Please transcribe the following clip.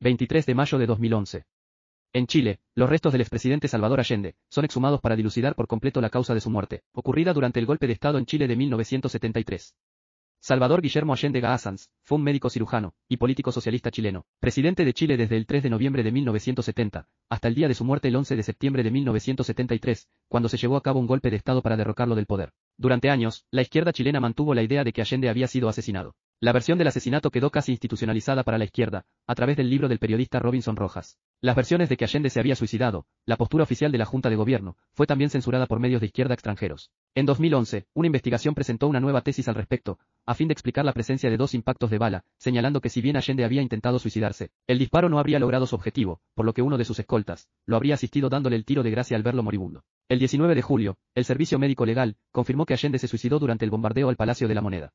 23 de mayo de 2011. En Chile, los restos del expresidente Salvador Allende son exhumados para dilucidar por completo la causa de su muerte, ocurrida durante el golpe de Estado en Chile de 1973. Salvador Guillermo Allende Gaazans fue un médico cirujano y político socialista chileno, presidente de Chile desde el 3 de noviembre de 1970 hasta el día de su muerte el 11 de septiembre de 1973, cuando se llevó a cabo un golpe de Estado para derrocarlo del poder. Durante años, la izquierda chilena mantuvo la idea de que Allende había sido asesinado. La versión del asesinato quedó casi institucionalizada para la izquierda, a través del libro del periodista Robinson Rojas. Las versiones de que Allende se había suicidado, la postura oficial de la Junta de Gobierno, fue también censurada por medios de izquierda extranjeros. En 2011, una investigación presentó una nueva tesis al respecto, a fin de explicar la presencia de dos impactos de bala, señalando que si bien Allende había intentado suicidarse, el disparo no habría logrado su objetivo, por lo que uno de sus escoltas, lo habría asistido dándole el tiro de gracia al verlo moribundo. El 19 de julio, el Servicio Médico Legal confirmó que Allende se suicidó durante el bombardeo al Palacio de la Moneda.